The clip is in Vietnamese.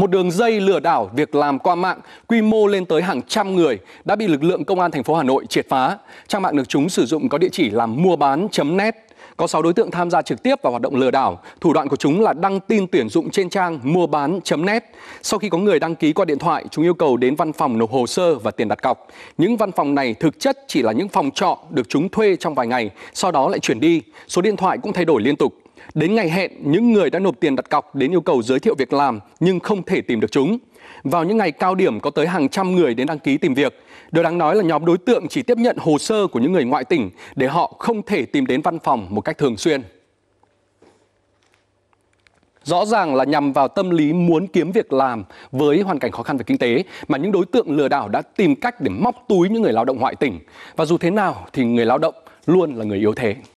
Một đường dây lừa đảo việc làm qua mạng quy mô lên tới hàng trăm người đã bị lực lượng công an thành phố Hà Nội triệt phá. Trang mạng được chúng sử dụng có địa chỉ là mua bán.net. Có 6 đối tượng tham gia trực tiếp vào hoạt động lừa đảo. Thủ đoạn của chúng là đăng tin tuyển dụng trên trang mua bán.net. Sau khi có người đăng ký qua điện thoại, chúng yêu cầu đến văn phòng nộp hồ sơ và tiền đặt cọc. Những văn phòng này thực chất chỉ là những phòng trọ được chúng thuê trong vài ngày, sau đó lại chuyển đi. Số điện thoại cũng thay đổi liên tục. Đến ngày hẹn, những người đã nộp tiền đặt cọc đến yêu cầu giới thiệu việc làm nhưng không thể tìm được chúng. Vào những ngày cao điểm có tới hàng trăm người đến đăng ký tìm việc. Điều đáng nói là nhóm đối tượng chỉ tiếp nhận hồ sơ của những người ngoại tỉnh để họ không thể tìm đến văn phòng một cách thường xuyên. Rõ ràng là nhằm vào tâm lý muốn kiếm việc làm với hoàn cảnh khó khăn về kinh tế mà những đối tượng lừa đảo đã tìm cách để móc túi những người lao động ngoại tỉnh. Và dù thế nào thì người lao động luôn là người yếu thế.